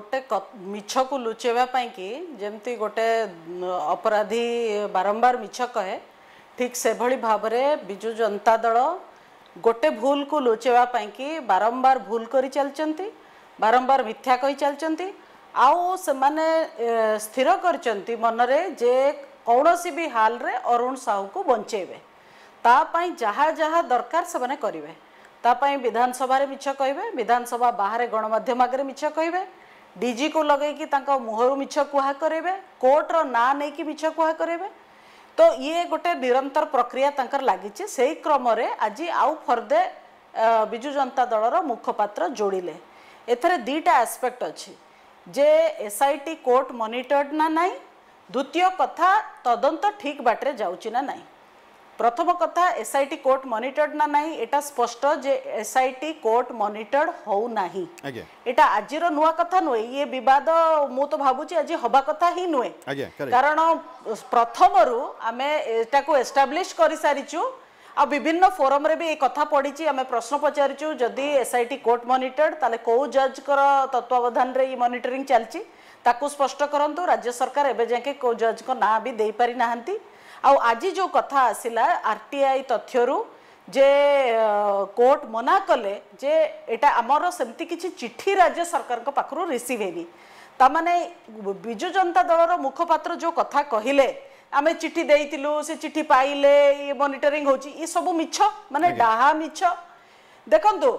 ଗୋଟେ ମିଛକୁ ଲୁଚେଇବା ପାଇଁକି ଯେମିତି ଗୋଟେ ଅପରାଧୀ ବାରମ୍ବାର ମିଛ କହେ ଠିକ୍ ସେଭଳି ଭାବରେ ବିଜୁ ଜନତା ଦଳ ଗୋଟେ ଭୁଲକୁ ଲୁଚେଇବା ପାଇଁକି ବାରମ୍ବାର ଭୁଲ କରି ଚାଲିଛନ୍ତି ବାରମ୍ବାର ମିଥ୍ୟା କହି ଚାଲିଛନ୍ତି ଆଉ ସେମାନେ ସ୍ଥିର କରିଛନ୍ତି ମନରେ ଯେ କୌଣସି ବି ହାଲରେ ଅରୁଣ ସାହୁକୁ ବଞ୍ଚେଇବେ ତା ପାଇଁ ଯାହା ଯାହା ଦରକାର ସେମାନେ କରିବେ ତା ପାଇଁ ବିଧାନସଭାରେ ମିଛ କହିବେ ବିଧାନସଭା ବାହାରେ ଗଣମାଧ୍ୟମ ଆଗରେ ମିଛ କହିବେ ଡିଜିକୁ ଲଗେଇକି ତାଙ୍କ ମୁହଁରୁ ମିଛ କୁହା କରେଇବେ କୋର୍ଟର ନାଁ ନେଇକି ମିଛ କୁହା କରେଇବେ ତ ଇଏ ଗୋଟେ ନିରନ୍ତର ପ୍ରକ୍ରିୟା ତାଙ୍କର ଲାଗିଛି ସେଇ କ୍ରମରେ ଆଜି ଆଉ ଫର୍ଦେ ବିଜୁ ଜନତା ଦଳର ମୁଖପାତ୍ର ଯୋଡ଼ିଲେ ଏଥିରେ ଦୁଇଟା ଆସ୍ପେକ୍ଟ ଅଛି ଯେ ଏସ୍ଆଇଟି କୋର୍ଟ ମନିଟର୍ଡ଼ ନା ନାହିଁ ଦ୍ୱିତୀୟ କଥା ତଦନ୍ତ ଠିକ୍ ବାଟରେ ଯାଉଛି ନା ନାହିଁ প্রথম কথা এসআইটি কোর্ট মনিটর্ড না নাই এটা স্পষ্ট যে এসআইটি কোর্ট মনিটর্ড হও না এটা আজির নূয়া কথা নুহে ইয়ে বিবাদ মু তো ভাবুছি আজি হবা কথা হি নুহে কারণ প্রথমরু আমি এটাকে এস্টাবলিশ করে সারিছু ଆଉ ବିଭିନ୍ନ ଫୋରମରେ ବି ଏ କଥା ପଡ଼ିଛି ଆମେ ପ୍ରଶ୍ନ ପଚାରିଛୁ ଯଦି ଏସ୍ଆଇଟି କୋର୍ଟ ମନିଟର୍ଡ ତାହେଲେ କେଉଁ ଜଜ୍ଙ୍କର ତତ୍ତ୍ୱାବଧାନରେ ଏଇ ମନିଟରିଂ ଚାଲିଛି ତାକୁ ସ୍ପଷ୍ଟ କରନ୍ତୁ ରାଜ୍ୟ ସରକାର ଏବେ ଯାକେ କେଉଁ ଜଜ୍ଙ୍କ ନାଁ ବି ଦେଇପାରିନାହାନ୍ତି आज जो कथा आसला आर टी आई तथ्यरू जे कोर्ट मना कले जे एटा आमर सेमती किसी चिठी राज्य सरकार पाखु रिसीव है ताने विजु जनता दल मुखपात्र जो कथा कहले आम चिठी देलु से चिठी पाइले ये मनिटरिंग हो मिछ मान डाहा मिछ देखु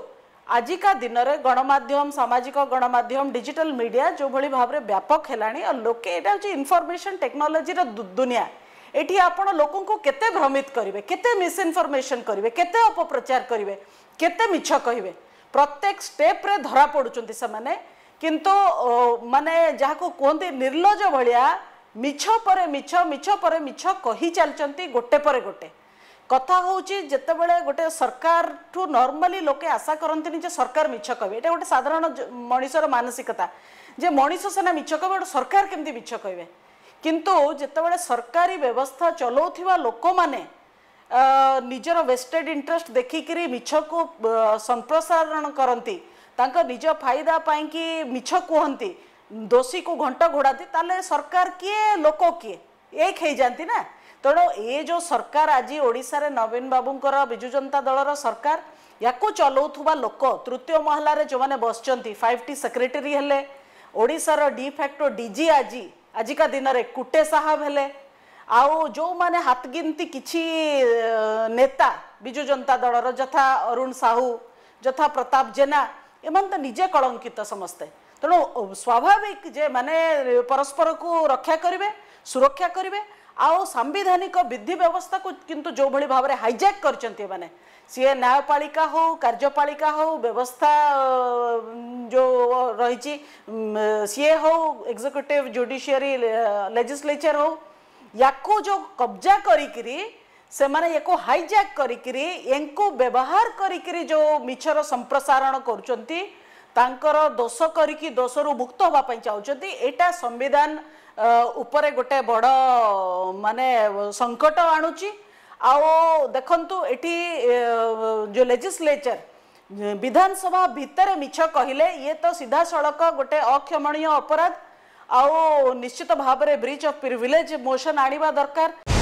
आजिका दिन में गणमाध्यम सामाजिक गणमाध्यम डिजिटल मीडिया जो भाव में व्यापक है और लोके इनफर्मेसन टेक्नोलोजी दुनिया এটি আপনার লোক কেতে ভ্রমিত করবে কেতে মিসইনফরমেসন করবে কেতে অপপ্রচার করবে কেতে মিছ কহবে প্রত্যেক স্টেপ্রে ধরা পড়ুচ্ছেন সে কিন্তু মানে যা কুহতি নির্লজ ভাইয়া মিছ পরে মিছ মিছ পরে মিছ কহি চালছেন গোটে পরে গোটে কথা হচ্ছে যেতবে গোটে সরকার ঠু নর্মালি লোকে আশা করতে যে সরকার মিছ কবে এটা গোটে সাধারণ মানুষের মানসিকতা যে মানুষ সিনা মিছ কবে গোটে সরকার কেমি মিছ কবে କିନ୍ତୁ ଯେତେବେଳେ ସରକାରୀ ବ୍ୟବସ୍ଥା ଚଲାଉଥିବା ଲୋକମାନେ ନିଜର ୱେଷ୍ଟେଡ଼ ଇଣ୍ଟରେଷ୍ଟ ଦେଖିକିରି ମିଛକୁ ସମ୍ପ୍ରସାରଣ କରନ୍ତି ତାଙ୍କ ନିଜ ଫାଇଦା ପାଇଁକି ମିଛ କୁହନ୍ତି ଦୋଷୀକୁ ଘଣ୍ଟ ଘୋଡ଼ାନ୍ତି ତାହେଲେ ସରକାର କିଏ ଲୋକ କିଏ ଏକ ହେଇଯାନ୍ତି ନା ତେଣୁ ଏ ଯେଉଁ ସରକାର ଆଜି ଓଡ଼ିଶାରେ ନବୀନ ବାବୁଙ୍କର ବିଜୁ ଜନତା ଦଳର ସରକାର ୟାକୁ ଚଲାଉଥିବା ଲୋକ ତୃତୀୟ ମହଲାରେ ଯେଉଁମାନେ ବସିଛନ୍ତି ଫାଇଭ୍ ଟି ସେକ୍ରେଟେରୀ ହେଲେ ଓଡ଼ିଶାର ଡି ଫ୍ୟାକ୍ଟୋ ଡିଜି ଆଜି ଆଜିକା ଦିନରେ କୁଟେ ସାହାବ ହେଲେ ଆଉ ଯେଉଁମାନେ ହାତଗିନ୍ତି କିଛି ନେତା ବିଜୁ ଜନତା ଦଳର ଯଥା ଅରୁଣ ସାହୁ ଯଥା ପ୍ରତାପ ଜେନା ଏମାନେ ତ ନିଜେ କଳଙ୍କିତ ସମସ୍ତେ ତେଣୁ ସ୍ୱାଭାବିକ ଯେ ମାନେ ପରସ୍ପରକୁ ରକ୍ଷା କରିବେ ସୁରକ୍ଷା କରିବେ ଆଉ ସାମ୍ବିଧାନିକ ବିଧି ବ୍ୟବସ୍ଥାକୁ କିନ୍ତୁ ଯେଉଁଭଳି ଭାବରେ ହାଇଜାକ୍ କରିଛନ୍ତି ଏମାନେ ସିଏ ନ୍ୟାୟପାଳିକା ହଉ କାର୍ଯ୍ୟପାଳିକା ହଉ ବ୍ୟବସ୍ଥା ଯେଉଁ ରହିଛି ସିଏ ହଉ ଏକ୍ଜିକ୍ୟୁଟିଭ୍ ଜୁଡ଼ିସିଆରୀ ଲେଜିସ୍ଲେଚର୍ ହଉ ୟାକୁ ଯେଉଁ କବ୍ଜା କରିକିରି ସେମାନେ ୟାକୁ ହାଇଜାକ୍ କରିକିରି ୟାଙ୍କୁ ବ୍ୟବହାର କରିକିରି ଯେଉଁ ମିଛର ସମ୍ପ୍ରସାରଣ କରୁଛନ୍ତି तांकर दोष दोषरु मुक्त होबा चाहौ जदि एटा संविधान सम्विधान गोटे बड माने संकट आणुचि आ देखंतु एटी जो लेजिस्लेचर विधानसभा भित्र मिछ कहिले इए त सडक गोटे अक्षमणीय अपराध आ निश्चित भावना ब्रीच अफ प्रिविलेज मोशन आण दरकार